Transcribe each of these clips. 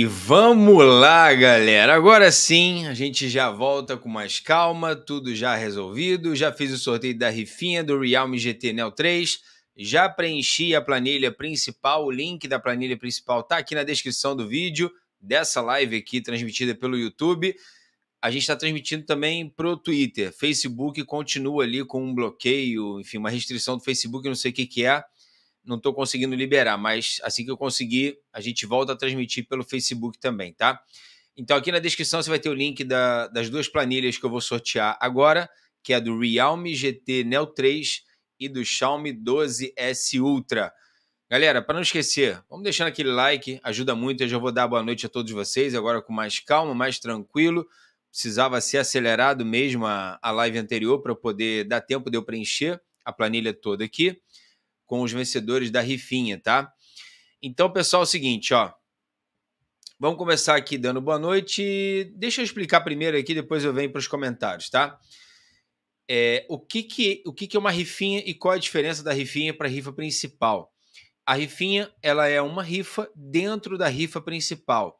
E vamos lá, galera. Agora sim, a gente já volta com mais calma, tudo já resolvido. Já fiz o sorteio da rifinha do Realme GT Neo 3. Já preenchi a planilha principal. O link da planilha principal tá aqui na descrição do vídeo dessa live aqui transmitida pelo YouTube. A gente está transmitindo também pro Twitter. Facebook continua ali com um bloqueio, enfim, uma restrição do Facebook, não sei o que que é não estou conseguindo liberar, mas assim que eu conseguir, a gente volta a transmitir pelo Facebook também, tá? Então aqui na descrição você vai ter o link da, das duas planilhas que eu vou sortear agora, que é a do Realme GT Neo 3 e do Xiaomi 12S Ultra. Galera, para não esquecer, vamos deixando aquele like, ajuda muito. Eu já vou dar boa noite a todos vocês, agora com mais calma, mais tranquilo. Precisava ser acelerado mesmo a, a live anterior para poder dar tempo de eu preencher a planilha toda aqui com os vencedores da rifinha, tá? Então, pessoal, é o seguinte, ó. Vamos começar aqui dando boa noite. Deixa eu explicar primeiro aqui, depois eu venho para os comentários, tá? É, o que, que, o que, que é uma rifinha e qual a diferença da rifinha para a rifa principal? A rifinha ela é uma rifa dentro da rifa principal.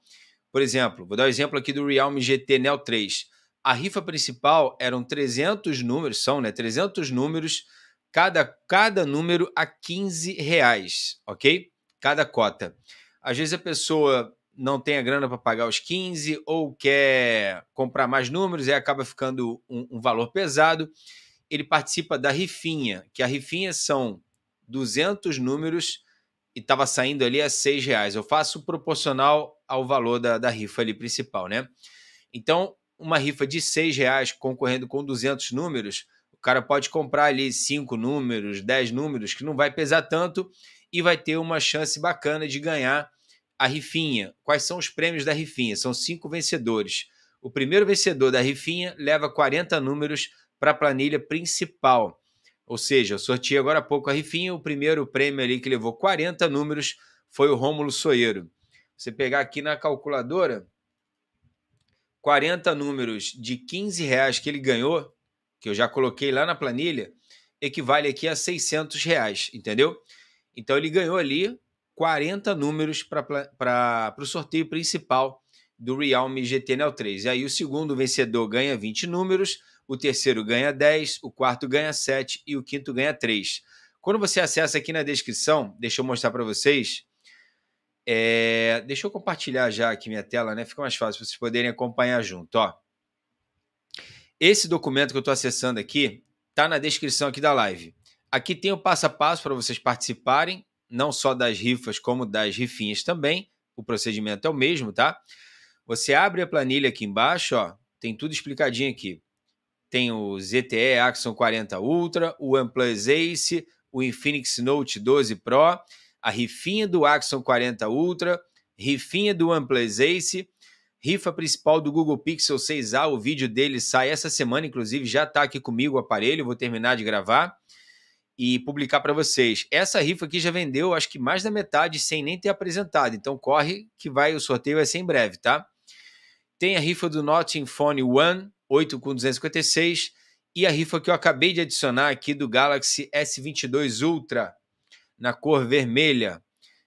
Por exemplo, vou dar o um exemplo aqui do Realme GT Neo 3. A rifa principal eram 300 números, são né, 300 números cada, cada número a 15 reais, ok? Cada cota. Às vezes a pessoa não tem a grana para pagar os 15 ou quer comprar mais números e acaba ficando um, um, valor pesado, ele participa da rifinha, que a rifinha são 200 números e estava saindo ali a 6 reais. Eu faço proporcional ao valor da, da rifa ali principal, né? Então, uma rifa de 6 reais concorrendo com 200 números, o cara pode comprar ali cinco números, dez números, que não vai pesar tanto e vai ter uma chance bacana de ganhar a rifinha. Quais são os prêmios da rifinha? São cinco vencedores. O primeiro vencedor da rifinha leva 40 números para a planilha principal. Ou seja, eu sorteei agora há pouco a rifinha, o primeiro prêmio ali que levou 40 números foi o Rômulo Soeiro. Você pegar aqui na calculadora, 40 números de 15 reais que ele ganhou, que eu já coloquei lá na planilha, equivale aqui a 600 reais, entendeu? Então ele ganhou ali 40 números para o sorteio principal do Realme GT Neo 3. E aí o segundo vencedor ganha 20 números, o terceiro ganha 10, o quarto ganha 7 e o quinto ganha 3. Quando você acessa aqui na descrição, deixa eu mostrar para vocês. É... deixa eu compartilhar já aqui minha tela, né? Fica mais fácil vocês poderem acompanhar junto, ó. Esse documento que eu estou acessando aqui está na descrição aqui da live. Aqui tem o passo a passo para vocês participarem, não só das rifas, como das rifinhas também. O procedimento é o mesmo, tá? Você abre a planilha aqui embaixo, ó, tem tudo explicadinho aqui. Tem o ZTE Axon 40 Ultra, o OnePlus Ace, o Infinix Note 12 Pro, a rifinha do Axon 40 Ultra, rifinha do OnePlus Ace, Rifa principal do Google Pixel 6A, o vídeo dele sai essa semana, inclusive já está aqui comigo o aparelho, vou terminar de gravar e publicar para vocês. Essa rifa aqui já vendeu, acho que mais da metade sem nem ter apresentado, então corre que vai o sorteio vai é ser em breve, tá? Tem a rifa do Notting Phone One 8 com 256 e a rifa que eu acabei de adicionar aqui do Galaxy S22 Ultra na cor vermelha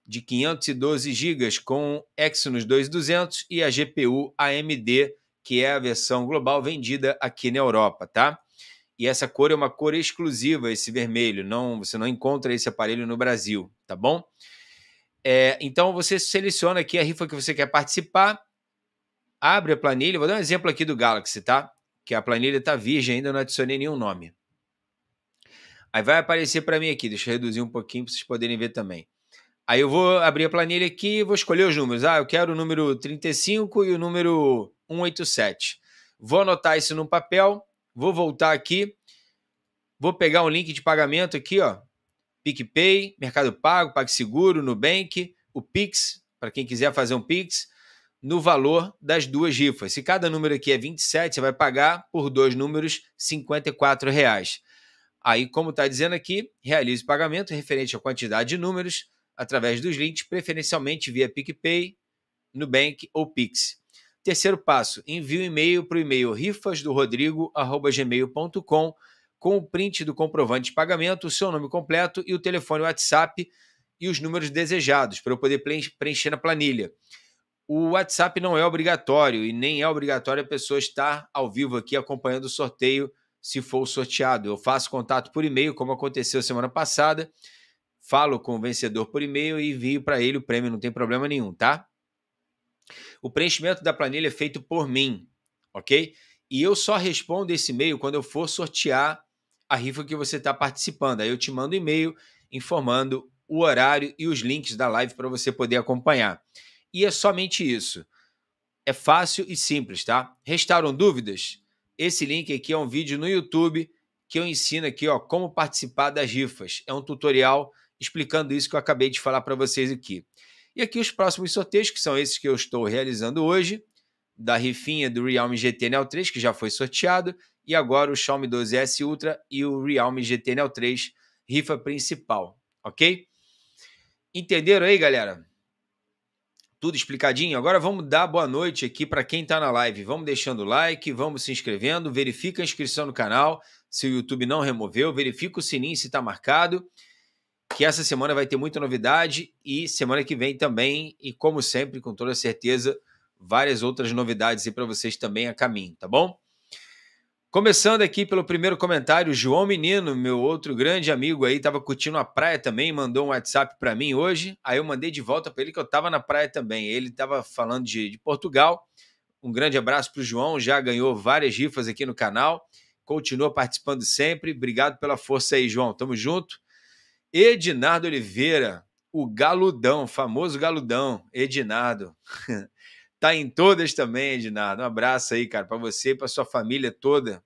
de 512 GB com Exynos 2200 e a GPU AMD, que é a versão global vendida aqui na Europa, tá? E essa cor é uma cor exclusiva, esse vermelho, não você não encontra esse aparelho no Brasil, tá bom? É, então você seleciona aqui a rifa que você quer participar, abre a planilha, vou dar um exemplo aqui do Galaxy, tá? Que a planilha está virgem, ainda não adicionei nenhum nome. Aí vai aparecer para mim aqui, deixa eu reduzir um pouquinho para vocês poderem ver também. Aí eu vou abrir a planilha aqui e vou escolher os números. Ah, eu quero o número 35 e o número 187. Vou anotar isso num papel, vou voltar aqui, vou pegar um link de pagamento aqui, ó. PicPay, Mercado Pago, PagSeguro, Nubank, o Pix, para quem quiser fazer um Pix, no valor das duas rifas. Se cada número aqui é 27, você vai pagar por dois números R$ 54. Reais. Aí, como está dizendo aqui, realize o pagamento referente à quantidade de números através dos links, preferencialmente via PicPay, Nubank ou Pix. Terceiro passo, envie um e-mail para o e-mail rifasdorodrigo.gmail.com com o print do comprovante de pagamento, o seu nome completo e o telefone WhatsApp e os números desejados para eu poder preencher na planilha. O WhatsApp não é obrigatório e nem é obrigatório a pessoa estar ao vivo aqui acompanhando o sorteio se for sorteado. Eu faço contato por e-mail, como aconteceu semana passada, Falo com o vencedor por e-mail e envio para ele o prêmio, não tem problema nenhum, tá? O preenchimento da planilha é feito por mim, ok? E eu só respondo esse e-mail quando eu for sortear a rifa que você está participando. Aí eu te mando um e-mail informando o horário e os links da live para você poder acompanhar. E é somente isso. É fácil e simples, tá? Restaram dúvidas? Esse link aqui é um vídeo no YouTube que eu ensino aqui, ó, como participar das rifas. É um tutorial explicando isso que eu acabei de falar para vocês aqui. E aqui os próximos sorteios, que são esses que eu estou realizando hoje, da rifinha do Realme GT Neo 3, que já foi sorteado, e agora o Xiaomi 12S Ultra e o Realme GT Neo 3, rifa principal, ok? Entenderam aí, galera? Tudo explicadinho? Agora vamos dar boa noite aqui para quem está na live. Vamos deixando o like, vamos se inscrevendo, verifica a inscrição no canal, se o YouTube não removeu, verifica o sininho se está marcado que essa semana vai ter muita novidade e semana que vem também, e como sempre, com toda certeza, várias outras novidades aí para vocês também a caminho, tá bom? Começando aqui pelo primeiro comentário, João Menino, meu outro grande amigo aí, estava curtindo a praia também, mandou um WhatsApp para mim hoje. Aí eu mandei de volta para ele que eu estava na praia também. Ele estava falando de, de, Portugal. Um grande abraço para o João, já ganhou várias rifas aqui no canal, continua participando sempre. Obrigado pela força aí, João. Tamo junto. Ednardo Oliveira, o galudão, famoso galudão, Ednardo. tá em todas também, Ednardo. Um abraço aí, cara, para você e para sua família toda,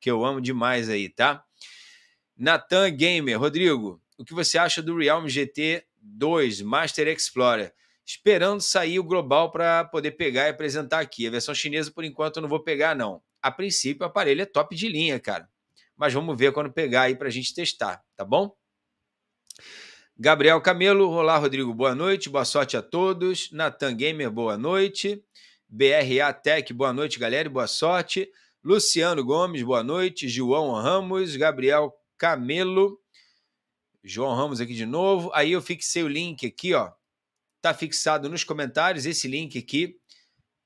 que eu amo demais aí, tá? Natan Gamer, Rodrigo, o que você acha do Realme GT 2 Master Explorer? Esperando sair o global para poder pegar e apresentar aqui. A versão chinesa, por enquanto, eu não vou pegar, não. A princípio, o aparelho é top de linha, cara. Mas vamos ver quando pegar aí para a gente testar, tá bom? Gabriel Camelo, olá Rodrigo, boa noite, boa sorte a todos. Nathan Gamer, boa noite. BRA Tech, boa noite, galera, boa sorte. Luciano Gomes, boa noite. João Ramos, Gabriel Camelo, João Ramos aqui de novo. Aí eu fixei o link aqui, ó. Tá fixado nos comentários esse link aqui,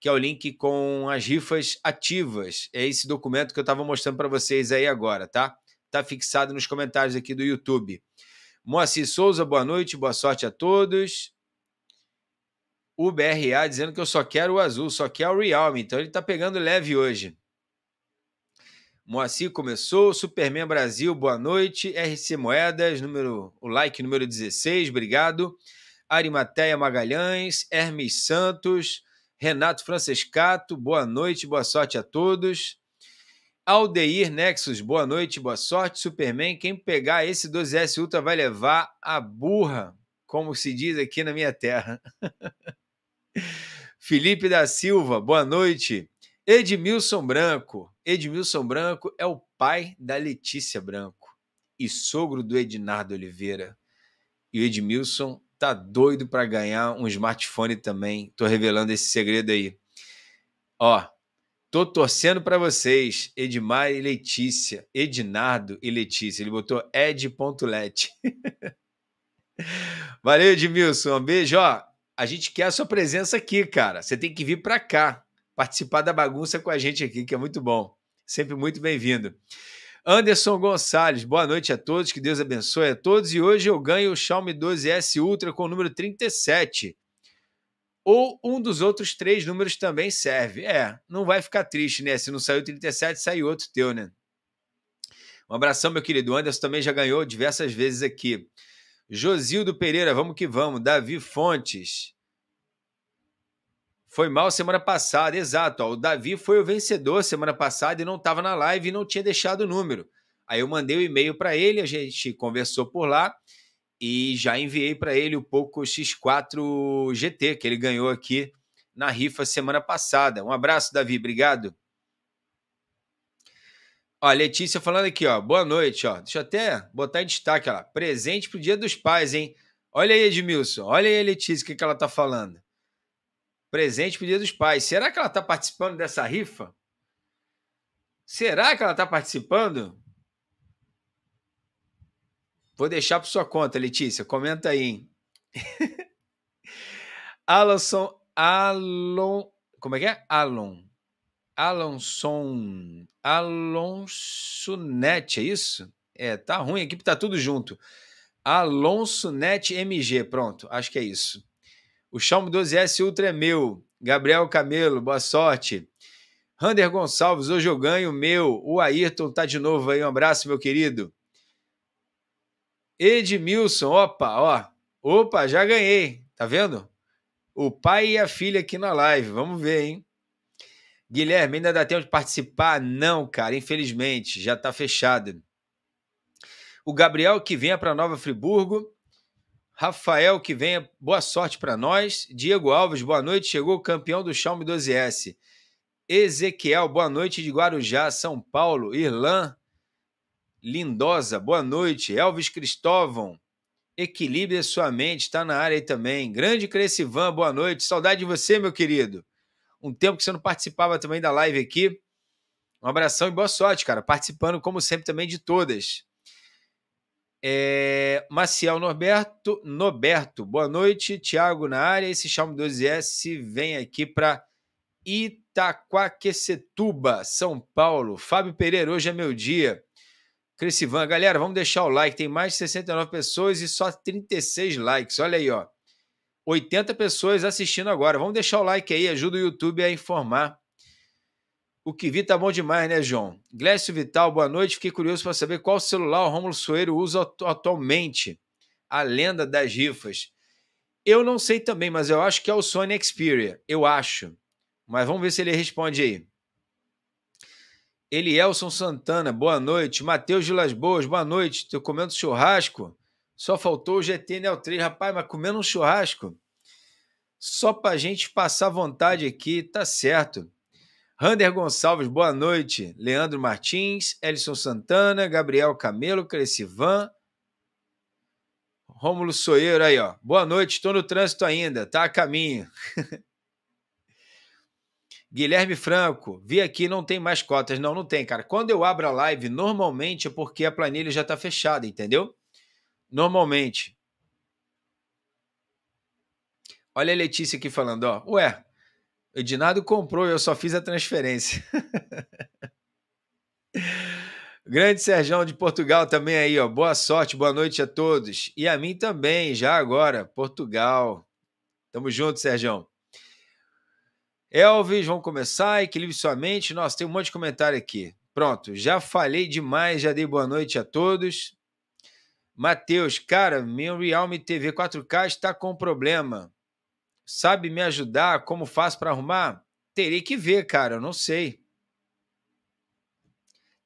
que é o link com as rifas ativas. É esse documento que eu estava mostrando para vocês aí agora, tá? Tá fixado nos comentários aqui do YouTube. Moacir Souza, boa noite, boa sorte a todos. O BRA dizendo que eu só quero o azul, só quero o Realme, então ele está pegando leve hoje. Moacir começou, Superman Brasil, boa noite. RC Moedas, número, o like número 16, obrigado. Arimateia Magalhães, Hermes Santos, Renato Francescato, boa noite, boa sorte a todos. Aldeir Nexus, boa noite, boa sorte, Superman. Quem pegar esse 12S Ultra vai levar a burra, como se diz aqui na minha terra. Felipe da Silva, boa noite. Edmilson Branco. Edmilson Branco é o pai da Letícia Branco e sogro do Ednardo Oliveira. E o Edmilson tá doido para ganhar um smartphone também. Tô revelando esse segredo aí. Ó, Tô torcendo para vocês, Edmar e Letícia, Ednardo e Letícia. Ele botou ed.let. Valeu, Edmilson. Um beijo. Ó, a gente quer a sua presença aqui, cara. Você tem que vir para cá, participar da bagunça com a gente aqui, que é muito bom. Sempre muito bem-vindo. Anderson Gonçalves, boa noite a todos, que Deus abençoe a todos. E hoje eu ganho o Xiaomi 12S Ultra com o número 37 ou um dos outros três números também serve. É, não vai ficar triste, né? Se não saiu 37, sai outro teu, né? Um abração, meu querido. Anderson também já ganhou diversas vezes aqui. Josildo Pereira, vamos que vamos. Davi Fontes. Foi mal semana passada, exato. Ó. O Davi foi o vencedor semana passada e não estava na live e não tinha deixado o número. Aí eu mandei o um e-mail para ele, a gente conversou por lá e já enviei para ele o Poco X4 GT que ele ganhou aqui na rifa semana passada. Um abraço, Davi, obrigado. Ó, Letícia falando aqui, ó. Boa noite, ó. Deixa eu até botar em destaque ó, lá. Presente pro Dia dos Pais, hein? Olha aí, Edmilson. Olha aí, Letícia, o que, que ela tá falando. Presente pro Dia dos Pais. Será que ela tá participando dessa rifa? Será que ela tá participando? Vou deixar para sua conta, Letícia. Comenta aí, hein? Alonson, Alon, como é que é? Alon. Alonson, Alonso Net, é isso? É, tá ruim aqui, tá tudo junto. Alonso Net MG, pronto, acho que é isso. O Xiaomi 12S Ultra é meu. Gabriel Camelo, boa sorte. Rander Gonçalves, hoje eu ganho meu. O Ayrton tá de novo aí, um abraço, meu querido. Edmilson, opa, ó. Opa, já ganhei, tá vendo? O pai e a filha aqui na live, vamos ver, hein? Guilherme, ainda dá tempo de participar? Não, cara, infelizmente, já tá fechado. O Gabriel que venha para Nova Friburgo. Rafael que venha, boa sorte para nós. Diego Alves, boa noite, chegou o campeão do Xiaomi 12S. Ezequiel, boa noite de Guarujá, São Paulo. Irlan, Lindosa, boa noite. Elvis Cristóvão, equilibre a sua mente, está na área aí também. Grande Crescivan, boa noite. Saudade de você, meu querido. Um tempo que você não participava também da live aqui. Um abração e boa sorte, cara. Participando, como sempre, também de todas. É... Maciel Norberto, boa noite. Tiago na área. Esse Xiaomi 12S vem aqui para Itaquaquecetuba, São Paulo. Fábio Pereira, hoje é meu dia. Crescivan, galera, vamos deixar o like. Tem mais de 69 pessoas e só 36 likes. Olha aí, ó. 80 pessoas assistindo agora. Vamos deixar o like aí, ajuda o YouTube a informar. O que vi tá bom demais, né, João? Glécio Vital, boa noite. Fiquei curioso para saber qual celular o Rômulo Soeiro usa atualmente. A lenda das rifas. Eu não sei também, mas eu acho que é o Sony Xperia. Eu acho. Mas vamos ver se ele responde aí. Elielson Santana, boa noite. Matheus de Las Boas, boa noite. Estou comendo churrasco. Só faltou o GT Neo 3, rapaz, mas comendo um churrasco. Só para gente passar vontade aqui, tá certo. Rander Gonçalves, boa noite. Leandro Martins, Elison Santana, Gabriel Camelo, Crescivan. Rômulo Soeiro aí, ó. Boa noite, estou no trânsito ainda, tá a caminho. Guilherme Franco, vi aqui, não tem mais cotas. Não, não tem, cara. Quando eu abro a live, normalmente é porque a planilha já está fechada, entendeu? Normalmente. Olha a Letícia aqui falando, ó. Ué, o Edinardo comprou, eu só fiz a transferência. Grande Serjão de Portugal também aí, ó. Boa sorte, boa noite a todos. E a mim também, já agora, Portugal. Tamo junto, Serjão. Elvis, vamos começar. Equilibre sua mente. Nossa, tem um monte de comentário aqui. Pronto, já falei demais, já dei boa noite a todos. Matheus, cara, meu Realme TV 4K está com problema. Sabe me ajudar? Como faço para arrumar? Teria que ver, cara, eu não sei.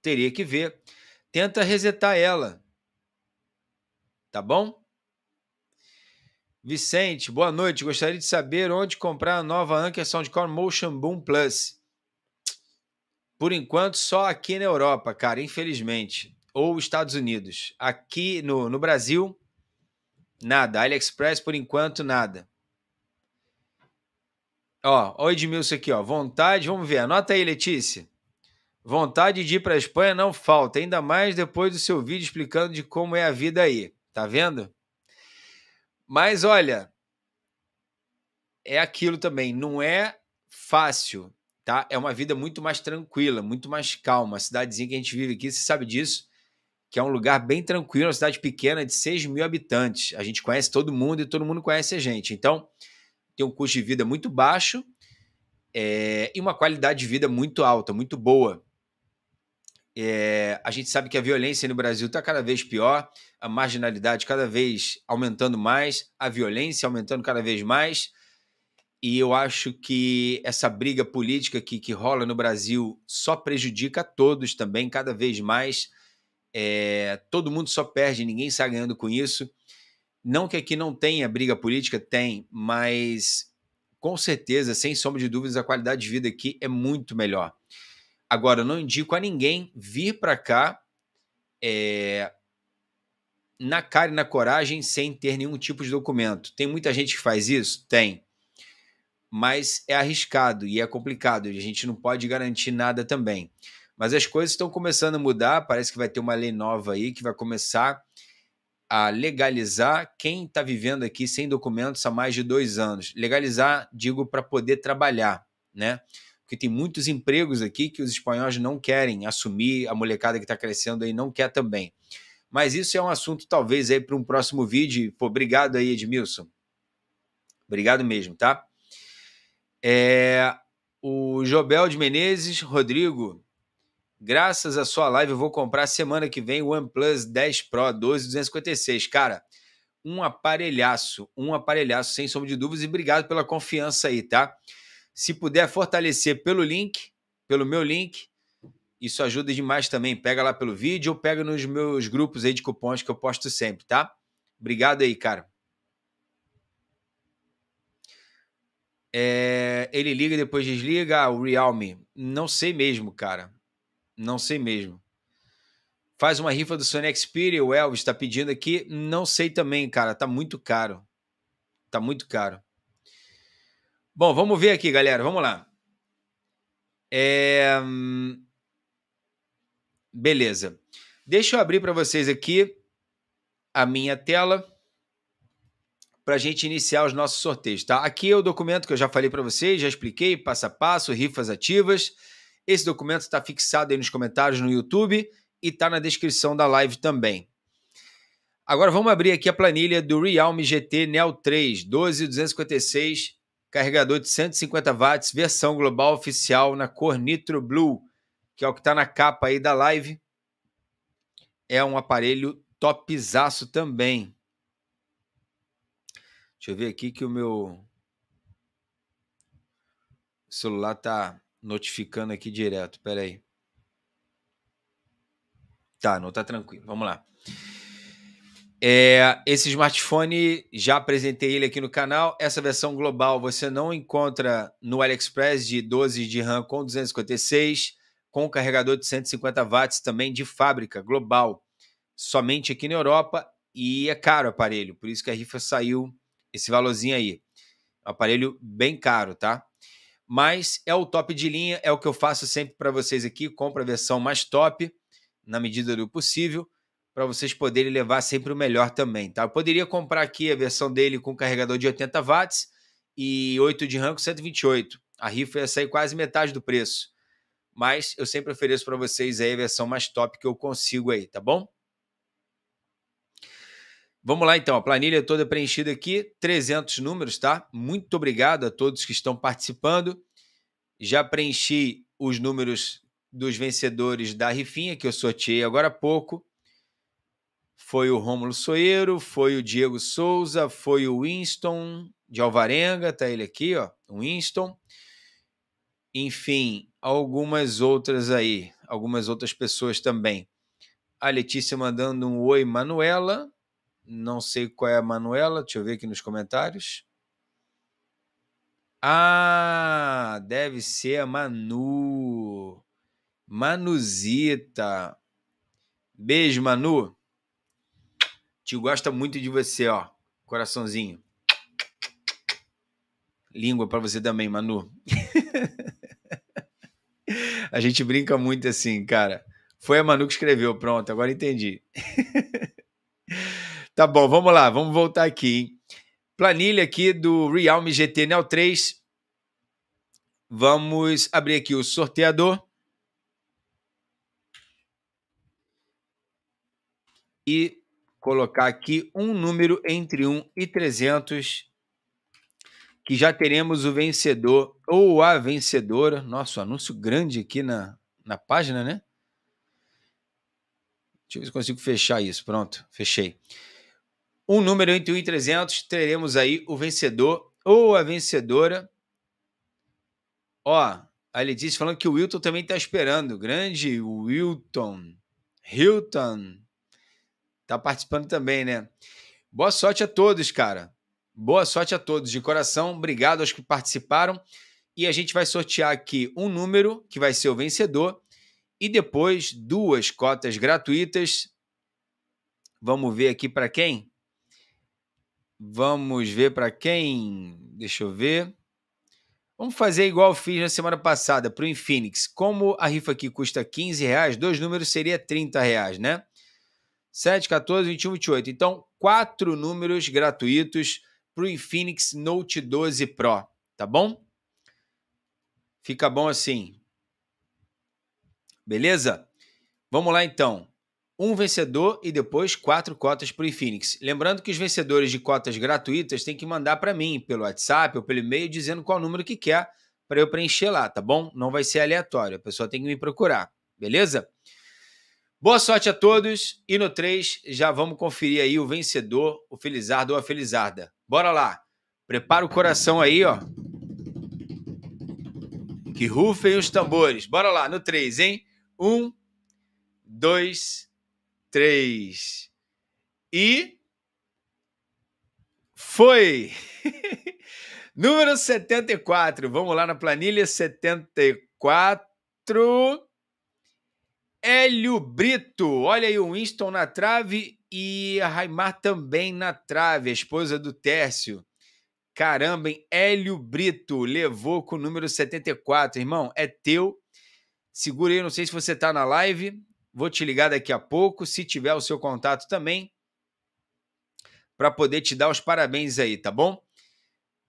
Teria que ver. Tenta resetar ela. Tá bom? Vicente, boa noite. Gostaria de saber onde comprar a nova Anker Soundcore Motion Boom Plus. Por enquanto, só aqui na Europa, cara, infelizmente. Ou Estados Unidos. Aqui no, no Brasil, nada. AliExpress, por enquanto, nada. Ó, o Edmilson aqui, ó. Vontade, vamos ver. Anota aí, Letícia. Vontade de ir para a Espanha não falta, ainda mais depois do seu vídeo explicando de como é a vida aí. Tá vendo? Mas olha, é aquilo também, não é fácil, tá? É uma vida muito mais tranquila, muito mais calma. A cidadezinha que a gente vive aqui, você sabe disso, que é um lugar bem tranquilo, uma cidade pequena de 6 mil habitantes. A gente conhece todo mundo e todo mundo conhece a gente. Então, tem um custo de vida muito baixo é, e uma qualidade de vida muito alta, muito boa. É, a gente sabe que a violência no Brasil está cada vez pior, a marginalidade cada vez aumentando mais, a violência aumentando cada vez mais. E eu acho que essa briga política que, que rola no Brasil só prejudica a todos também, cada vez mais. É, todo mundo só perde, ninguém sai ganhando com isso. Não que aqui não tenha briga política, tem, mas com certeza, sem sombra de dúvidas, a qualidade de vida aqui é muito melhor. Agora, eu não indico a ninguém vir para cá é, na cara e na coragem sem ter nenhum tipo de documento. Tem muita gente que faz isso? Tem. Mas é arriscado e é complicado. E a gente não pode garantir nada também. Mas as coisas estão começando a mudar. Parece que vai ter uma lei nova aí que vai começar a legalizar quem está vivendo aqui sem documentos há mais de dois anos. Legalizar, digo, para poder trabalhar, né? porque tem muitos empregos aqui que os espanhóis não querem assumir, a molecada que está crescendo aí não quer também. Mas isso é um assunto talvez aí para um próximo vídeo. Pô, obrigado aí, Edmilson. Obrigado mesmo, tá? É, o Jobel de Menezes, Rodrigo, graças à sua live eu vou comprar semana que vem o OnePlus 10 Pro 12256. Cara, um aparelhaço, um aparelhaço, sem sombra de dúvidas, e obrigado pela confiança aí, tá? Se puder fortalecer pelo link, pelo meu link, isso ajuda demais também. Pega lá pelo vídeo ou pega nos meus grupos aí de cupons que eu posto sempre, tá? Obrigado aí, cara. É, ele liga e depois desliga o Realme. Não sei mesmo, cara. Não sei mesmo. Faz uma rifa do Sony Xperia, o Elvis está pedindo aqui. Não sei também, cara. Tá muito caro. Tá muito caro. Bom, vamos ver aqui, galera. Vamos lá. É... Hum, beleza. Deixa eu abrir para vocês aqui a minha tela para a gente iniciar os nossos sorteios, tá? Aqui é o documento que eu já falei para vocês, já expliquei passo a passo, rifas ativas. Esse documento está fixado aí nos comentários no YouTube e está na descrição da live também. Agora vamos abrir aqui a planilha do Realme GT Neo 3 12256 carregador de 150 watts, versão global oficial na cor Nitro Blue, que é o que está na capa aí da live. É um aparelho topzaço também. Deixa eu ver aqui que o meu celular tá notificando aqui direto. Pera aí. Tá, não tá tranquilo. Vamos lá. É, esse smartphone, já apresentei ele aqui no canal. Essa versão global você não encontra no AliExpress de 12 de RAM com 256, com carregador de 150 watts também de fábrica global, somente aqui na Europa e é caro o aparelho, por isso que a rifa saiu esse valorzinho aí. aparelho bem caro, tá? Mas é o top de linha, é o que eu faço sempre para vocês aqui. Compra a versão mais top, na medida do possível para vocês poderem levar sempre o melhor também, tá? Eu poderia comprar aqui a versão dele com carregador de 80 watts e 8 de RAM com 128. A rifa ia sair quase metade do preço. Mas eu sempre ofereço para vocês aí a versão mais top que eu consigo aí, tá bom? Vamos lá então, a planilha toda preenchida aqui, 300 números, tá? Muito obrigado a todos que estão participando. Já preenchi os números dos vencedores da rifinha que eu sorteei agora há pouco foi o Rômulo Soeiro, foi o Diego Souza, foi o Winston de Alvarenga, tá ele aqui, ó, Winston. Enfim, algumas outras aí, algumas outras pessoas também. A Letícia mandando um oi, Manuela. Não sei qual é a Manuela, deixa eu ver aqui nos comentários. Ah, deve ser a Manu. Manuzita. Beijo, Manu. Tio gosta muito de você, ó. Coraçãozinho. Língua para você também, Manu. a gente brinca muito assim, cara. Foi a Manu que escreveu, pronto, agora entendi. tá bom, vamos lá, vamos voltar aqui, hein? Planilha aqui do Realme GT Neo 3. Vamos abrir aqui o sorteador. E colocar aqui um número entre 1 e 300, que já teremos o vencedor ou a vencedora. Nosso anúncio grande aqui na, na página, né? Deixa eu ver se consigo fechar isso. Pronto, fechei. Um número entre 1 e 300, teremos aí o vencedor ou a vencedora. Ó, a Letícia falando que o Wilton também está esperando. Grande Wilton. Hilton tá participando também, né? Boa sorte a todos, cara. Boa sorte a todos, de coração. Obrigado aos que participaram. E a gente vai sortear aqui um número que vai ser o vencedor e depois duas cotas gratuitas. Vamos ver aqui para quem? Vamos ver para quem? Deixa eu ver. Vamos fazer igual eu fiz na semana passada para o Infinix. Como a rifa aqui custa 15 reais, dois números seria 30 reais, né? 7, 14, 21, 28. Então, quatro números gratuitos para o Infinix Note 12 Pro, tá bom? Fica bom assim. Beleza? Vamos lá então. Um vencedor e depois quatro cotas para o Infinix. Lembrando que os vencedores de cotas gratuitas têm que mandar para mim pelo WhatsApp ou pelo e-mail dizendo qual número que quer para eu preencher lá, tá bom? Não vai ser aleatório, a pessoa tem que me procurar, beleza? Boa sorte a todos e no 3 já vamos conferir aí o vencedor, o Felizardo ou a Felizarda. Bora lá. Prepara o coração aí, ó. Que rufem os tambores. Bora lá, no 3, hein? Um, dois, três. E. Foi! Número 74. Vamos lá na planilha 74. Hélio Brito. Olha aí o Winston na trave e a Raimar também na trave, a esposa do Tércio. Caramba, hein? Hélio Brito levou com o número 74. Irmão, é teu. Segura aí, não sei se você está na live. Vou te ligar daqui a pouco, se tiver o seu contato também, para poder te dar os parabéns aí, tá bom?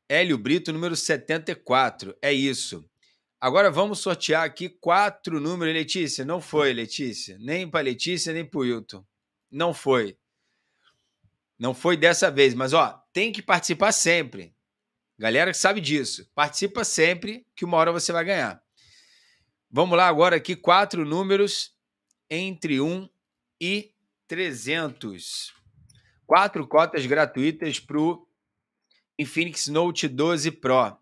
Hélio Brito, número 74. É isso. Agora vamos sortear aqui quatro números. Letícia, não foi, Letícia. Nem para Letícia, nem para o Hilton. Não foi. Não foi dessa vez, mas ó, tem que participar sempre. Galera que sabe disso, participa sempre que uma hora você vai ganhar. Vamos lá agora aqui quatro números entre 1 e 300. Quatro cotas gratuitas para o Infinix Note 12 Pro.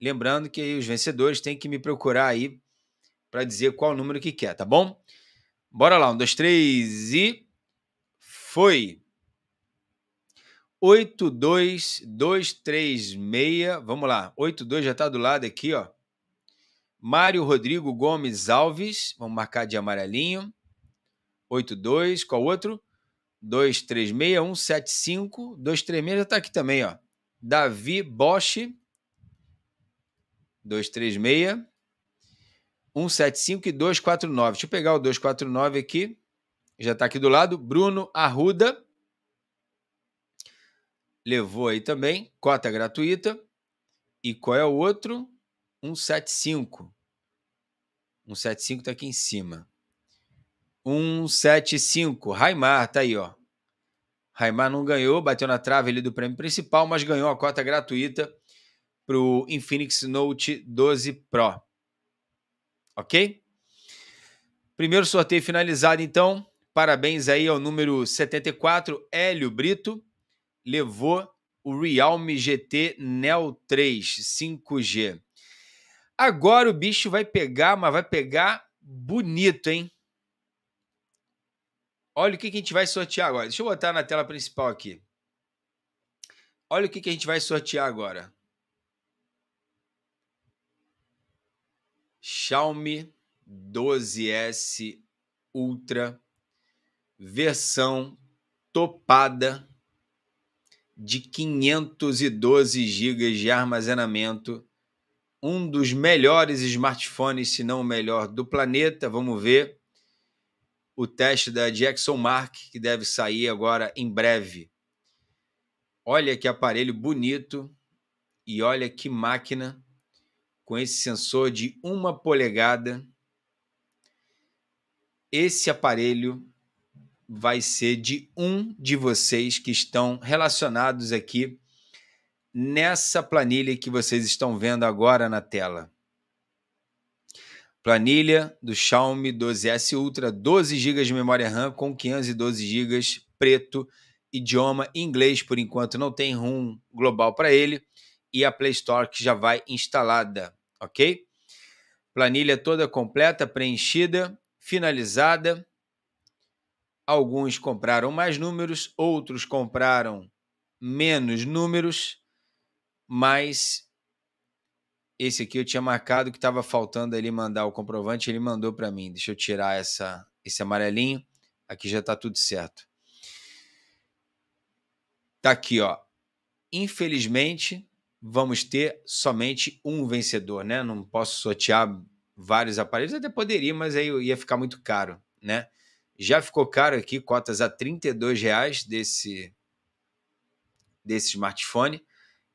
Lembrando que os vencedores têm que me procurar aí para dizer qual número que quer, tá bom? Bora lá, um, dois, três e foi. 82236, vamos lá, 82 já está do lado aqui, ó. Mário Rodrigo Gomes Alves, vamos marcar de amarelinho. 82, qual outro? 236175, 236 já está aqui também, ó. Davi Bosch, 236, 175 e 249. Deixa eu pegar o 249 aqui. Já está aqui do lado. Bruno Arruda. Levou aí também. Cota gratuita. E qual é o outro? 175. 175 está aqui em cima. 175. Raimar, está aí, ó. Raimar não ganhou, bateu na trave ali do prêmio principal, mas ganhou a cota gratuita para o Infinix Note 12 Pro. Ok? Primeiro sorteio finalizado, então. Parabéns aí ao número 74, Hélio Brito. Levou o Realme GT Neo 3 5G. Agora o bicho vai pegar, mas vai pegar bonito, hein? Olha o que, que a gente vai sortear agora. Deixa eu botar na tela principal aqui. Olha o que, que a gente vai sortear agora. Xiaomi 12S Ultra, versão topada de 512 GB de armazenamento, um dos melhores smartphones, se não o melhor do planeta. Vamos ver o teste da Jackson Mark, que deve sair agora em breve. Olha que aparelho bonito e olha que máquina com esse sensor de uma polegada, esse aparelho vai ser de um de vocês que estão relacionados aqui nessa planilha que vocês estão vendo agora na tela. Planilha do Xiaomi 12S Ultra, 12 GB de memória RAM com 512 GB preto, idioma inglês por enquanto não tem rum global para ele e a Play Store que já vai instalada, ok? Planilha toda completa, preenchida, finalizada. Alguns compraram mais números, outros compraram menos números, mas esse aqui eu tinha marcado que estava faltando ele mandar o comprovante, ele mandou para mim. Deixa eu tirar essa, esse amarelinho. Aqui já está tudo certo. Tá aqui, ó. Infelizmente, vamos ter somente um vencedor, né? Não posso sortear vários aparelhos, até poderia, mas aí ia ficar muito caro, né? Já ficou caro aqui, cotas a 32 reais desse, desse smartphone,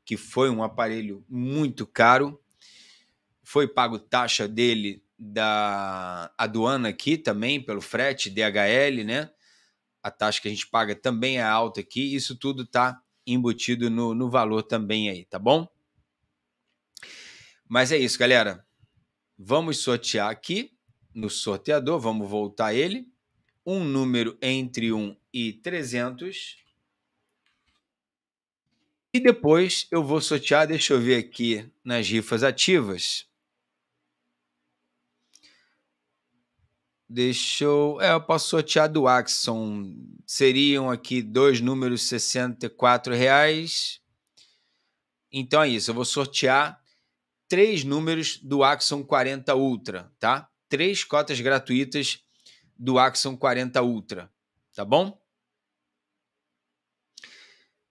que foi um aparelho muito caro. Foi pago taxa dele da aduana aqui também, pelo frete, DHL, né? A taxa que a gente paga também é alta aqui. Isso tudo tá embutido no, no valor também aí, tá bom? Mas é isso, galera. Vamos sortear aqui no sorteador, vamos voltar ele. Um número entre 1 e 300. E depois eu vou sortear, deixa eu ver aqui nas rifas ativas. Deixa eu. É, eu posso sortear do Axon. Seriam aqui dois números, 64 reais. Então é isso. Eu vou sortear três números do Axon 40 Ultra, tá? Três cotas gratuitas do Axon 40 Ultra, tá bom?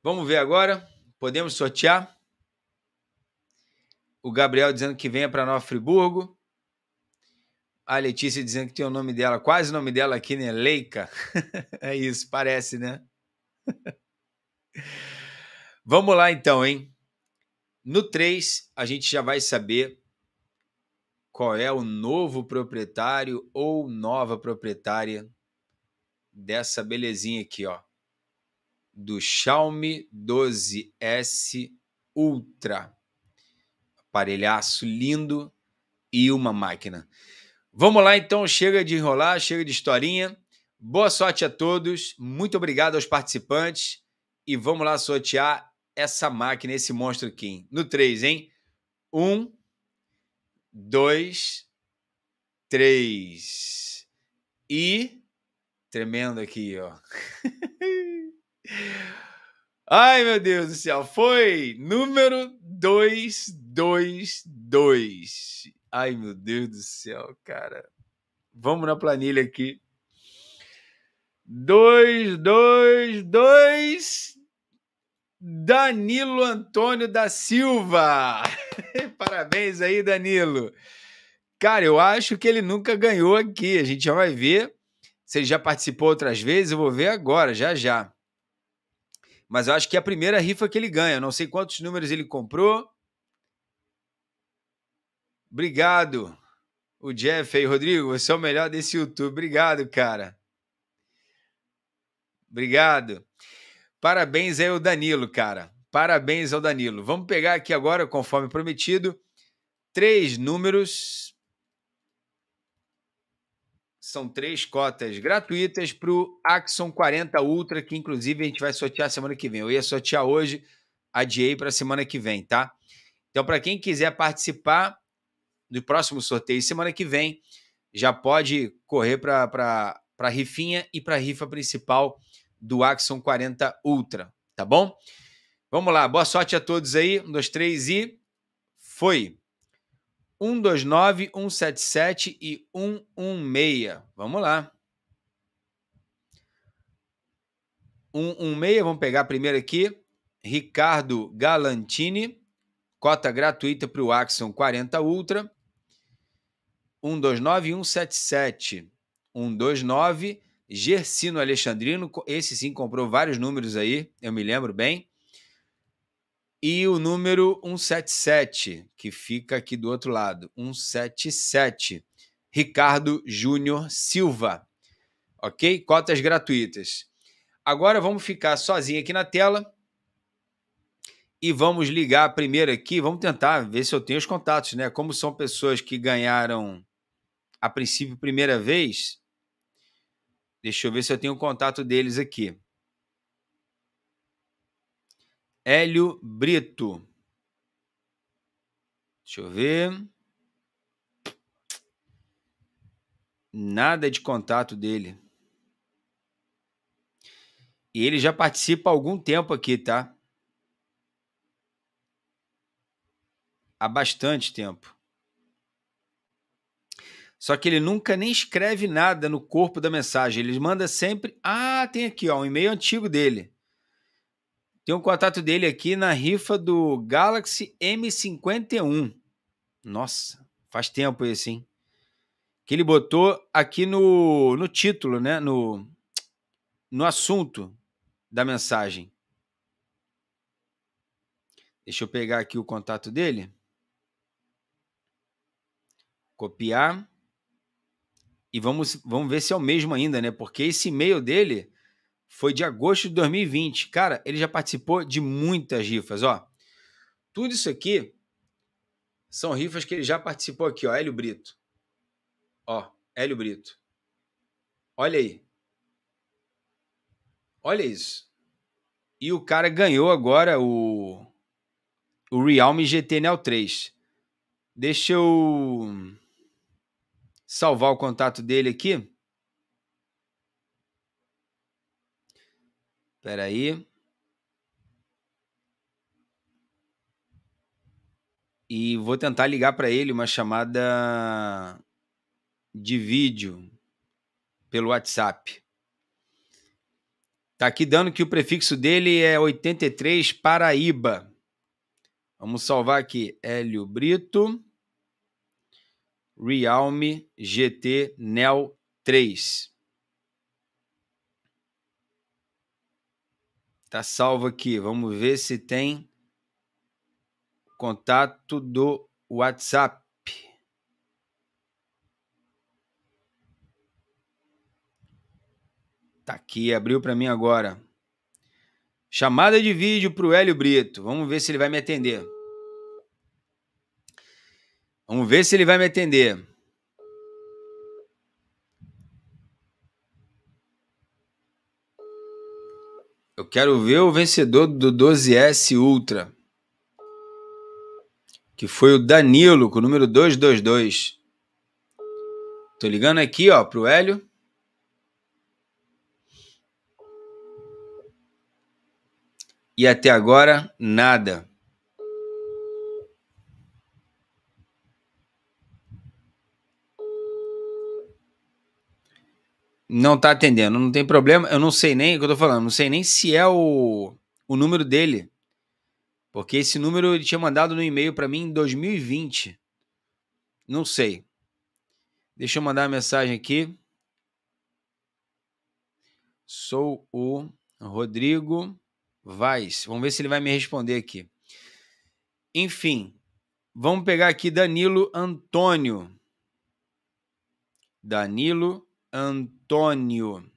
Vamos ver agora. Podemos sortear? O Gabriel dizendo que venha para Nova Friburgo a Letícia dizendo que tem o nome dela, quase o nome dela aqui, né? Leica. é isso, parece, né? Vamos lá então, hein? No 3, a gente já vai saber qual é o novo proprietário ou nova proprietária dessa belezinha aqui, ó. Do Xiaomi 12S Ultra. Aparelhaço lindo e uma máquina. Vamos lá então, chega de enrolar, chega de historinha. Boa sorte a todos, muito obrigado aos participantes e vamos lá sortear essa máquina, esse monstro Kim. No 3, hein? 1, 2, 3 e. Tremendo aqui, ó. Ai, meu Deus do céu, foi número 222. Ai, meu Deus do céu, cara. Vamos na planilha aqui. 2, 2, 2. Danilo Antônio da Silva. Parabéns aí, Danilo. Cara, eu acho que ele nunca ganhou aqui. A gente já vai ver. Se ele já participou outras vezes, eu vou ver agora, já já. Mas eu acho que é a primeira rifa que ele ganha. Eu não sei quantos números ele comprou. Obrigado. O Jeff aí, Rodrigo, você é o melhor desse YouTube. Obrigado, cara. Obrigado. Parabéns aí ao Danilo, cara. Parabéns ao Danilo. Vamos pegar aqui agora, conforme prometido, três números. São três cotas gratuitas para o Axon 40 Ultra, que inclusive a gente vai sortear semana que vem. Eu ia sortear hoje, adiei para semana que vem, tá? Então, para quem quiser participar, no próximo sorteio semana que vem já pode correr para a rifinha e para a rifa principal do Axon 40 Ultra, tá bom? Vamos lá, boa sorte a todos aí. Um, dois, três e foi. 129, 177 e 116. Vamos lá. 116, vamos pegar primeiro aqui. Ricardo Galantini, cota gratuita para o Axon 40 Ultra. 129177. 129 Gersino Alexandrino, esse sim comprou vários números aí, eu me lembro bem. E o número 177, que fica aqui do outro lado, 177. Ricardo Júnior Silva. OK? Cotas gratuitas. Agora vamos ficar sozinho aqui na tela e vamos ligar primeiro aqui, vamos tentar ver se eu tenho os contatos, né? Como são pessoas que ganharam a princípio, primeira vez. Deixa eu ver se eu tenho contato deles aqui. Hélio Brito. Deixa eu ver. Nada de contato dele. E ele já participa há algum tempo aqui, tá? Há bastante tempo. Só que ele nunca nem escreve nada no corpo da mensagem. Ele manda sempre. Ah, tem aqui, ó, um e-mail antigo dele. Tem um contato dele aqui na rifa do Galaxy M51. Nossa, faz tempo esse, hein? Que ele botou aqui no, no título, né? No, no assunto da mensagem. Deixa eu pegar aqui o contato dele. Copiar. E vamos, vamos ver se é o mesmo ainda, né? Porque esse e-mail dele foi de agosto de 2020. Cara, ele já participou de muitas rifas, ó. Tudo isso aqui são rifas que ele já participou aqui, ó. Hélio Brito. Ó, Hélio Brito. Olha aí. Olha isso. E o cara ganhou agora o, o Realme GT Neo 3. Deixa eu salvar o contato dele aqui. Espera aí. E vou tentar ligar para ele uma chamada de vídeo pelo WhatsApp. Tá aqui dando que o prefixo dele é 83 Paraíba. Vamos salvar aqui. Hélio Brito. Realme GT Neo 3. Tá salvo aqui. Vamos ver se tem contato do WhatsApp. Tá aqui, abriu para mim agora. Chamada de vídeo para o Hélio Brito. Vamos ver se ele vai me atender. Vamos ver se ele vai me atender. Eu quero ver o vencedor do 12S Ultra, que foi o Danilo, com o número 222. Tô ligando aqui, ó, pro Hélio. E até agora, nada. Não tá atendendo, não tem problema. Eu não sei nem o que eu tô falando, não sei nem se é o, o número dele. Porque esse número ele tinha mandado no e-mail para mim em 2020. Não sei. Deixa eu mandar a mensagem aqui. Sou o Rodrigo Vaz. Vamos ver se ele vai me responder aqui. Enfim, vamos pegar aqui Danilo Antônio. Danilo Antônio.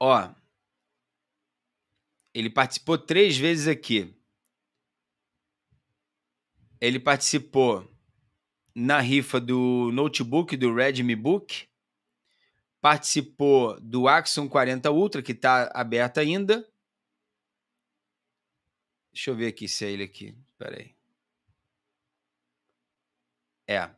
Ó, ele participou três vezes aqui. Ele participou na rifa do notebook do Redmi Book, participou do Axon 40 Ultra, que está aberto ainda. Deixa eu ver aqui se é ele aqui. Peraí. É.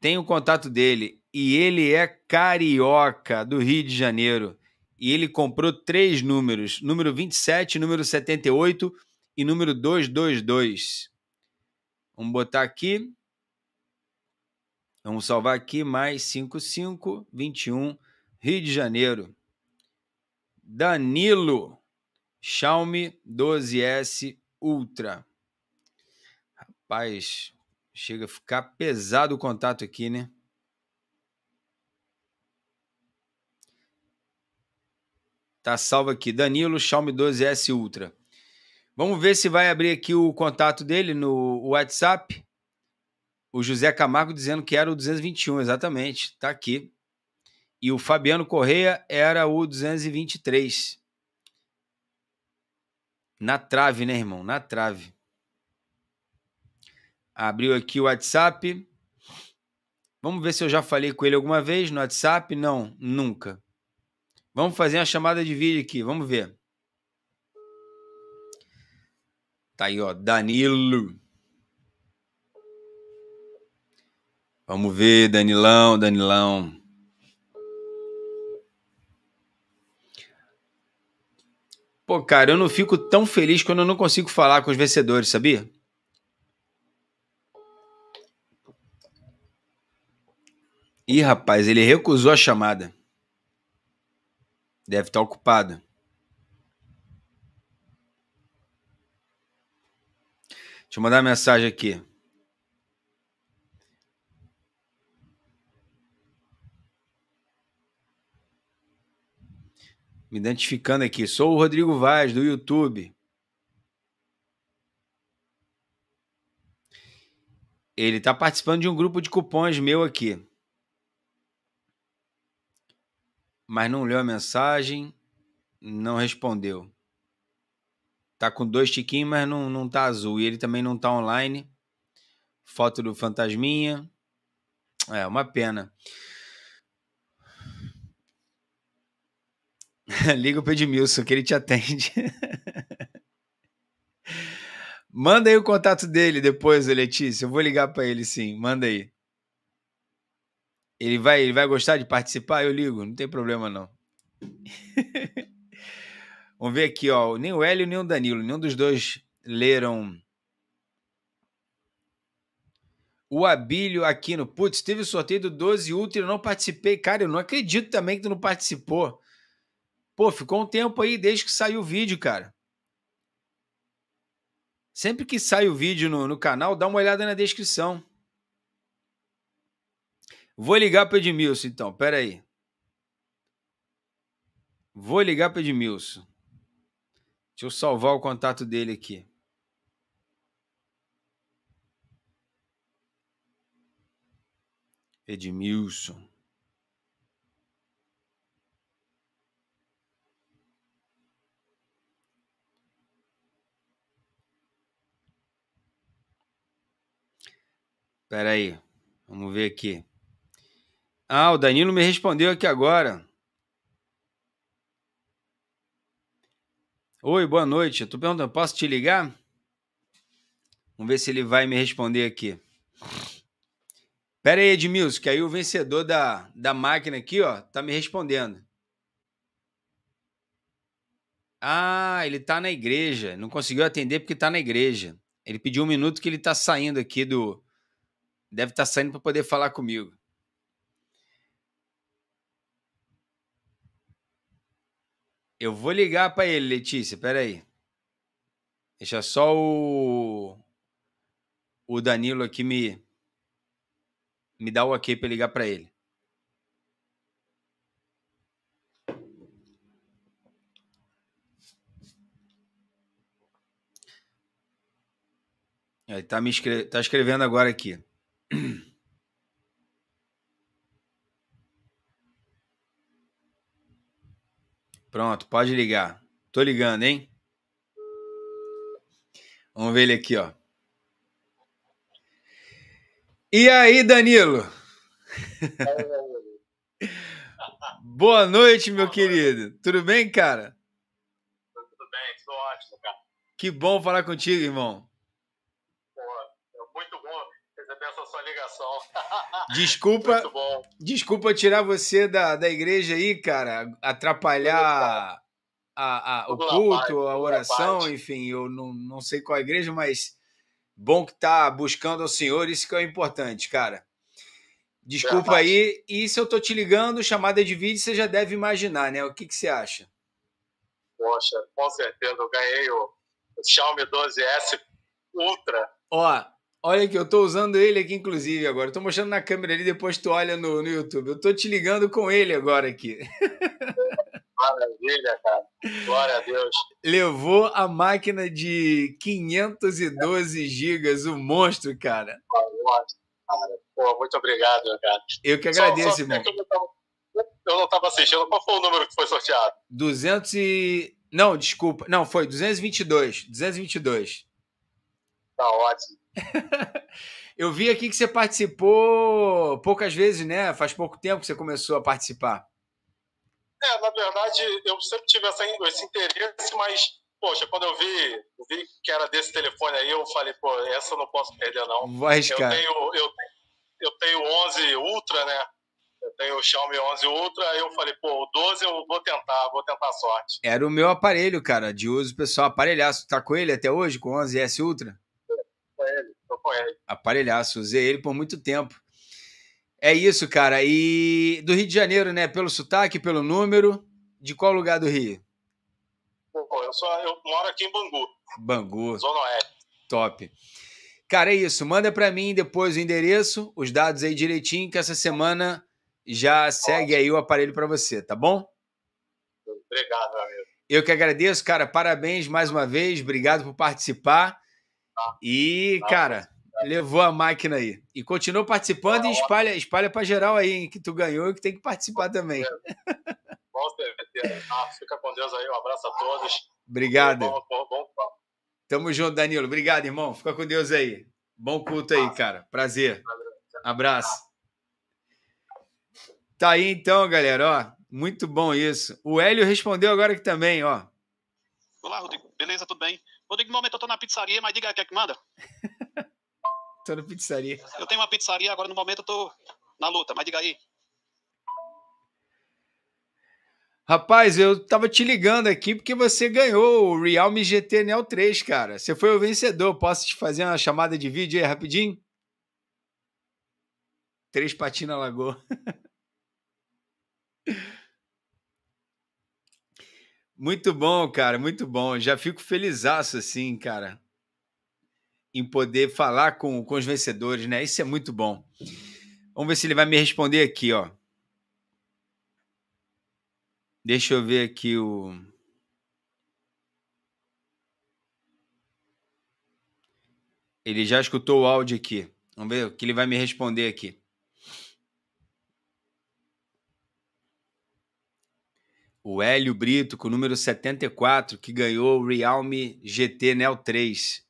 Tem o contato dele e ele é carioca do Rio de Janeiro. E ele comprou três números: número 27, número 78 e número 222. Vamos botar aqui. Vamos salvar aqui mais 5521 Rio de Janeiro. Danilo, Xiaomi 12S Ultra. Rapaz, Chega a ficar pesado o contato aqui, né? Tá salvo aqui. Danilo, Xiaomi 12S Ultra. Vamos ver se vai abrir aqui o contato dele no WhatsApp. O José Camargo dizendo que era o 221, exatamente. Tá aqui. E o Fabiano Correia era o 223. Na trave, né, irmão? Na trave. Abriu aqui o WhatsApp. Vamos ver se eu já falei com ele alguma vez no WhatsApp. Não, nunca. Vamos fazer uma chamada de vídeo aqui, vamos ver. Tá aí, ó, Danilo. Vamos ver, Danilão, Danilão. Pô, cara, eu não fico tão feliz quando eu não consigo falar com os vencedores, sabia? Ih, rapaz, ele recusou a chamada. Deve estar tá ocupado. Deixa eu mandar uma mensagem aqui. Me identificando aqui. Sou o Rodrigo Vaz, do YouTube. Ele está participando de um grupo de cupons meu aqui. mas não leu a mensagem, não respondeu. Tá com dois tiquinhos, mas não, não tá azul. E ele também não tá online. Foto do fantasminha. É, uma pena. Liga pro Edmilson, que ele te atende. Manda aí o contato dele depois, Letícia. Eu vou ligar para ele sim. Manda aí. Ele vai, ele vai gostar de participar? Eu ligo, não tem problema não. Vamos ver aqui, ó. Nem o Hélio, nem o Danilo, nenhum dos dois leram. O Abílio Aquino. Putz, teve o sorteio do 12 Ultra e eu não participei. Cara, eu não acredito também que tu não participou. Pô, ficou um tempo aí desde que saiu o vídeo, cara. Sempre que sai o vídeo no, no canal, dá uma olhada na descrição. Vou ligar para Edmilson, então. Pera aí. Vou ligar para Edmilson. Deixa eu salvar o contato dele aqui. Edmilson. Pera aí, vamos ver aqui. Ah, o Danilo me respondeu aqui agora. Oi, boa noite. Eu tô perguntando, posso te ligar? Vamos ver se ele vai me responder aqui. Pera aí, Edmilson, que aí o vencedor da, da máquina aqui, ó, tá me respondendo. Ah, ele tá na igreja. Não conseguiu atender porque tá na igreja. Ele pediu um minuto que ele tá saindo aqui do. Deve estar tá saindo para poder falar comigo. Eu vou ligar para ele, Letícia, aí, Deixa só o o Danilo aqui me me dá o OK para ligar para ele. Ele tá me escre... tá escrevendo agora aqui. Pronto, pode ligar. Tô ligando, hein? Vamos ver ele aqui, ó. E aí, Danilo? Boa noite, meu Boa querido. Noite. Tudo bem, cara? Tudo bem, tudo ótimo, cara. Que bom falar contigo, irmão. Desculpa, desculpa tirar você da, da igreja aí, cara, atrapalhar a, a, o culto, a oração, enfim, eu não, não sei qual é a igreja, mas bom que tá buscando ao Senhor, isso que é importante, cara. Desculpa aí, e se eu tô te ligando, chamada de vídeo, você já deve imaginar, né? O que, que você acha? Poxa, com certeza, eu ganhei o Xiaomi 12S Ultra. Ó, Olha que eu tô usando ele aqui, inclusive, agora. Eu tô mostrando na câmera ali, depois tu olha no, no YouTube. Eu tô te ligando com ele agora aqui. Maravilha, cara. Glória a Deus. Levou a máquina de 512 é. gigas, o monstro, cara. Pô, muito obrigado, cara. Eu que agradeço, só, só irmão. Eu não estava assistindo. Qual foi o número que foi sorteado? 200 e... Não, desculpa. Não, foi 222. 222. Tá ótimo. eu vi aqui que você participou poucas vezes, né? Faz pouco tempo que você começou a participar. É, na verdade, eu sempre tive essa, esse interesse, mas, poxa, quando eu vi, vi que era desse telefone aí, eu falei, pô, essa eu não posso perder, não. Vai arriscar. Eu tenho, eu, eu tenho 11 Ultra, né? Eu tenho o Xiaomi 11 Ultra, aí eu falei, pô, o 12 eu vou tentar, vou tentar a sorte. Era o meu aparelho, cara, de uso pessoal, aparelhaço. Tá com ele até hoje, com 11S Ultra? com Aparelhaço, usei ele por muito tempo. É isso, cara. E do Rio de Janeiro, né? Pelo sotaque, pelo número, de qual lugar do Rio? eu, sou, eu moro aqui em Bangu. Bangu. Zona Oeste. Top. Cara, é isso. Manda para mim depois o endereço, os dados aí direitinho, que essa semana já segue aí o aparelho para você, tá bom? Obrigado, amigo. Eu que agradeço, cara. Parabéns mais uma vez. Obrigado por participar. Tá. E, tá. cara Levou a máquina aí. E continua participando e espalha, espalha para geral aí, hein, que tu ganhou e que tem que participar também. Bom certeza. Ah, fica com Deus aí, um abraço a todos. Obrigado. Bom, bom, bom, Tamo junto, Danilo. Obrigado, irmão. Fica com Deus aí. Bom culto aí, cara. Prazer. Abraço. Tá aí então, galera. Ó, muito bom isso. O Hélio respondeu agora que também, ó. Olá, Rodrigo. Beleza, tudo bem? Rodrigo, no momento eu tô na pizzaria, mas diga o que é que manda. Tô na pizzaria. Eu tenho uma pizzaria, agora no momento eu tô na luta, mas diga aí. Rapaz, eu tava te ligando aqui porque você ganhou o Realme GT Neo 3, cara. Você foi o vencedor. Posso te fazer uma chamada de vídeo aí rapidinho? Três Patina Lagoa. muito bom, cara, muito bom. Já fico felizaço assim, cara em poder falar com, com os vencedores, né? Isso é muito bom. Vamos ver se ele vai me responder aqui, ó. Deixa eu ver aqui o. Ele já escutou o áudio aqui. Vamos ver o que ele vai me responder aqui. O Hélio Brito, com o número 74, que ganhou o Realme GT Neo 3.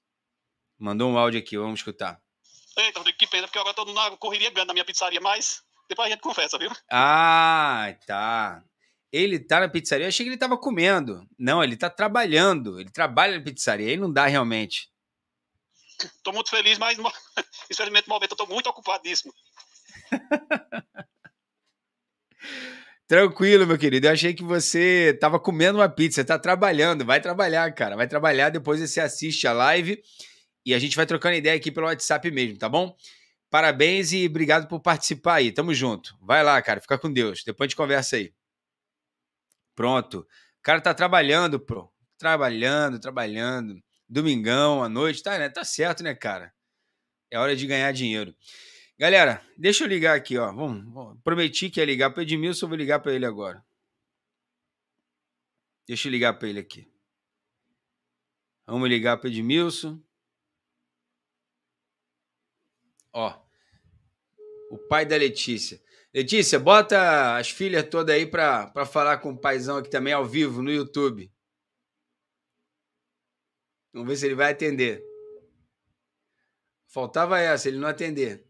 Mandou um áudio aqui, vamos escutar. Eita, Rodrigo, que pena, porque agora eu tô numa correria grande na minha pizzaria, mas depois a gente confessa, viu? Ah, tá. Ele tá na pizzaria? Eu achei que ele tava comendo. Não, ele tá trabalhando. Ele trabalha na pizzaria. Aí não dá realmente. Tô muito feliz, mas infelizmente no momento eu tô muito ocupadíssimo. Tranquilo, meu querido. Eu achei que você tava comendo uma pizza. Tá trabalhando. Vai trabalhar, cara. Vai trabalhar. Depois você assiste a live. E a gente vai trocando ideia aqui pelo WhatsApp mesmo, tá bom? Parabéns e obrigado por participar aí. Tamo junto. Vai lá, cara. Fica com Deus. Depois a gente conversa aí. Pronto. O cara tá trabalhando, pro. Trabalhando, trabalhando. Domingão à noite. Tá, né? Tá certo, né, cara? É hora de ganhar dinheiro. Galera, deixa eu ligar aqui, ó. Vamos, vamos. Prometi que ia ligar para Edmilson, vou ligar para ele agora. Deixa eu ligar para ele aqui. Vamos ligar para Edmilson. Ó. O pai da Letícia. Letícia, bota as filhas todas aí para falar com o paizão aqui também ao vivo no YouTube. Vamos ver se ele vai atender. Faltava essa, ele não atender.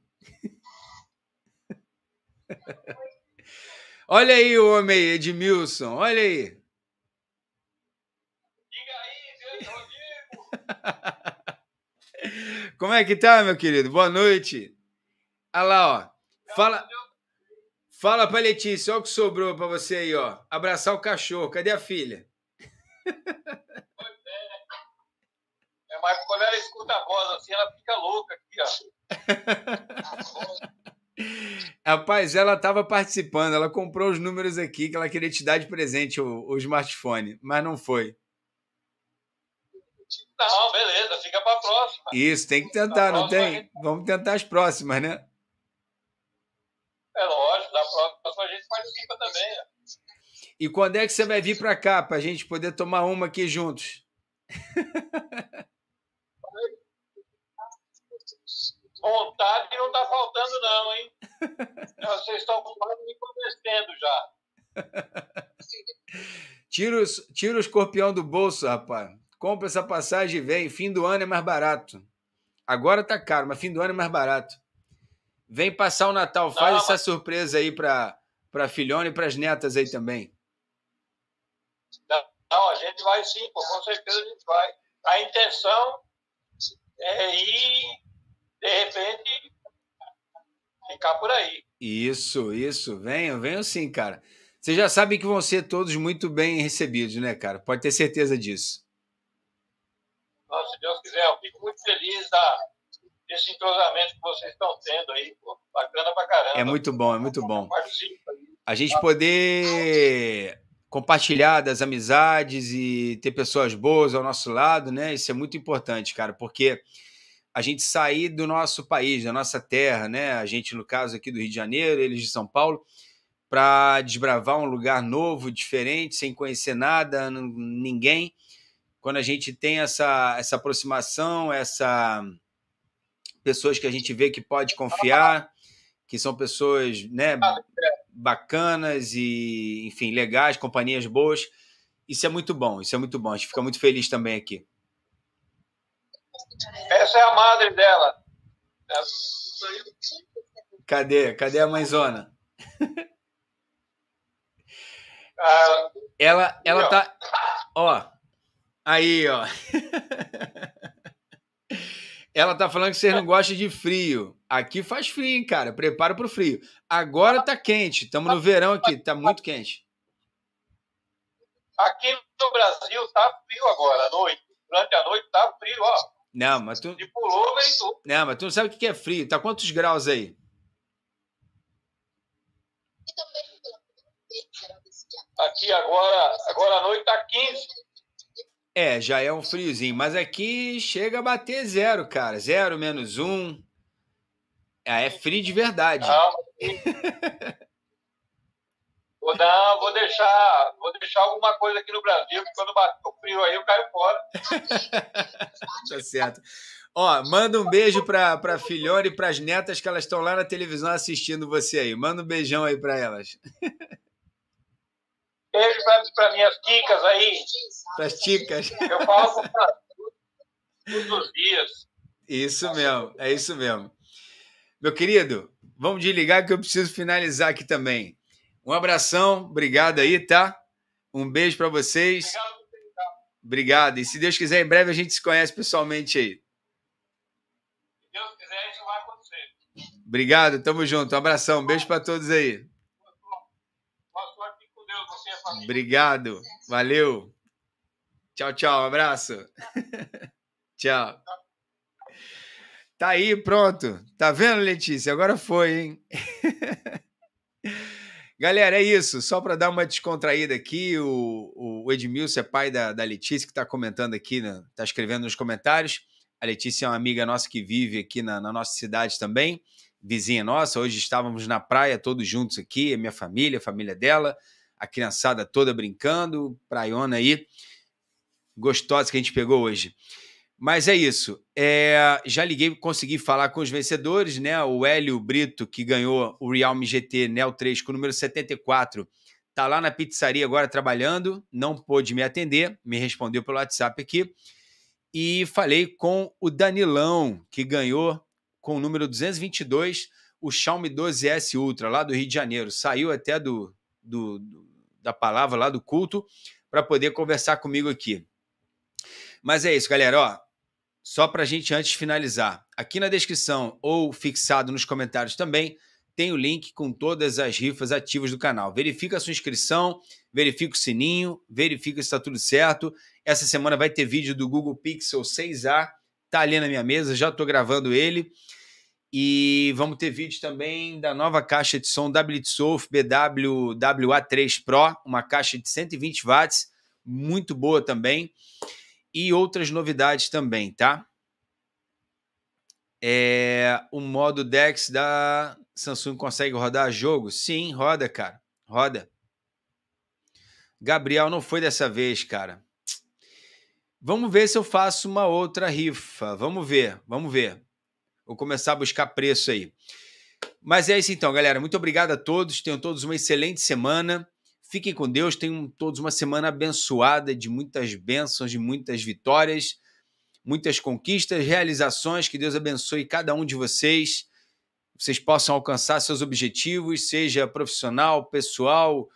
olha aí o homem Edmilson, olha aí. Diga aí, grande Rodrigo. Como é que tá, meu querido? Boa noite. Olha lá, ó. Fala, fala pra Letícia, olha o que sobrou pra você aí, ó. Abraçar o cachorro. Cadê a filha? Pois é. é mas quando ela escuta a voz assim, ela fica louca aqui, ó. Rapaz, ela estava participando, ela comprou os números aqui que ela queria te dar de presente, o, o smartphone, mas não foi. Não, beleza, fica para a próxima. Isso, tem que tentar, não tem? Gente... Vamos tentar as próximas, né? É lógico, da próxima a gente participa também. E quando é que você vai vir para cá, para a gente poder tomar uma aqui juntos? Vontade não está faltando, não, hein? Vocês estão quase me convencendo já. Tira tira o escorpião do bolso, rapaz. Compra essa passagem e vem. Fim do ano é mais barato. Agora tá caro, mas fim do ano é mais barato. Vem passar o Natal, faz não, essa mas... surpresa aí pra, pra filhona e pras netas aí também. Não, a gente vai sim, pô, com certeza a gente vai. A intenção é ir, de repente, ficar por aí. Isso, isso. Venham, venham sim, cara. Vocês já sabem que vão ser todos muito bem recebidos, né, cara? Pode ter certeza disso. Mas, se Deus quiser, eu fico muito feliz da, desse entrosamento que vocês estão tendo aí. Pô, bacana pra caramba. É muito bom, é muito bom. A gente poder compartilhar das amizades e ter pessoas boas ao nosso lado, né? Isso é muito importante, cara, porque a gente sair do nosso país, da nossa terra, né? A gente, no caso aqui do Rio de Janeiro, eles de São Paulo, para desbravar um lugar novo, diferente, sem conhecer nada, ninguém quando a gente tem essa, essa aproximação, essa pessoas que a gente vê que pode confiar, que são pessoas né, bacanas e, enfim, legais, companhias boas. Isso é muito bom, isso é muito bom. A gente fica muito feliz também aqui. Essa é a madre dela. Cadê? Cadê a mãezona? Ah, ela, ela não. tá. Ó, Aí, ó. Ela tá falando que vocês não gostam de frio. Aqui faz frio, cara. Prepara pro frio. Agora tá quente. Estamos no verão aqui. Tá muito quente. Aqui no Brasil tá frio agora à noite. Durante a noite tá frio, ó. Não, mas tu. De pulou, vem Não, mas tu não sabe o que é frio. Tá quantos graus aí? Aqui agora, agora à noite tá 15. É, já é um friozinho, mas aqui chega a bater zero, cara. Zero, menos um. Ah, é frio de verdade. Não, vou, dar, vou, deixar, vou deixar alguma coisa aqui no Brasil, porque quando bater o frio aí eu caio fora. tá certo. Ó, manda um beijo pra, pra filhona e pras netas que elas estão lá na televisão assistindo você aí. Manda um beijão aí pra elas. beijo para minhas ticas aí. Para as ticas. Eu falo com todos os dias. Isso mesmo, é isso mesmo. Meu querido, vamos desligar que eu preciso finalizar aqui também. Um abração, obrigado aí, tá? Um beijo para vocês. Obrigado. E se Deus quiser, em breve a gente se conhece pessoalmente aí. Se Deus quiser, isso vai acontecer. Obrigado, tamo junto. Um abração, um beijo para todos aí. Obrigado. Valeu. Tchau, tchau. Um abraço. tchau. Tá aí, pronto. Tá vendo, Letícia? Agora foi, hein? Galera, é isso. Só para dar uma descontraída aqui, o, o Edmilson é pai da, da Letícia, que está comentando aqui, né? tá escrevendo nos comentários. A Letícia é uma amiga nossa que vive aqui na, na nossa cidade também, vizinha nossa. Hoje estávamos na praia todos juntos aqui, minha família, a família dela a criançada toda brincando, praiona aí, gostosa que a gente pegou hoje. Mas é isso. É, já liguei, consegui falar com os vencedores, né? O Hélio Brito, que ganhou o Realme GT Neo 3 com o número 74, tá lá na pizzaria agora trabalhando, não pôde me atender, me respondeu pelo WhatsApp aqui. E falei com o Danilão, que ganhou com o número 222 o Xiaomi 12S Ultra, lá do Rio de Janeiro. Saiu até do, do, do da palavra lá do culto para poder conversar comigo aqui. Mas é isso, galera. Ó, só para a gente antes finalizar, aqui na descrição ou fixado nos comentários também tem o link com todas as rifas ativas do canal. Verifica a sua inscrição, verifica o sininho, verifica se está tudo certo. Essa semana vai ter vídeo do Google Pixel 6A, tá ali na minha mesa, já estou gravando ele. E vamos ter vídeo também da nova caixa de som da Blitzwolf BWWA3 Pro, uma caixa de 120 watts, muito boa também. E outras novidades também, tá? É, o modo DeX da Samsung consegue rodar jogo? Sim, roda, cara. Roda. Gabriel não foi dessa vez, cara. Vamos ver se eu faço uma outra rifa. Vamos ver, vamos ver. Vou começar a buscar preço aí. Mas é isso então, galera. Muito obrigado a todos. Tenham todos uma excelente semana. Fiquem com Deus. Tenham todos uma semana abençoada de muitas bênçãos, de muitas vitórias, muitas conquistas, realizações. Que Deus abençoe cada um de vocês. Vocês possam alcançar seus objetivos, seja profissional, pessoal,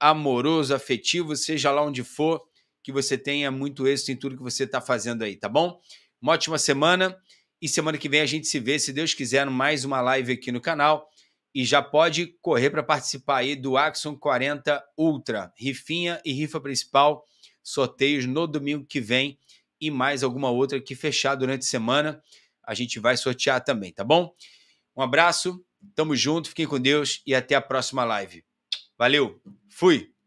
amoroso, afetivo, seja lá onde for, que você tenha muito êxito em tudo que você está fazendo aí, tá bom? Uma ótima semana. E semana que vem a gente se vê, se Deus quiser, no mais uma live aqui no canal. E já pode correr para participar aí do Axon 40 Ultra, rifinha e rifa principal, sorteios no domingo que vem e mais alguma outra que fechar durante a semana. A gente vai sortear também, tá bom? Um abraço, tamo junto, fiquem com Deus e até a próxima live. Valeu, fui!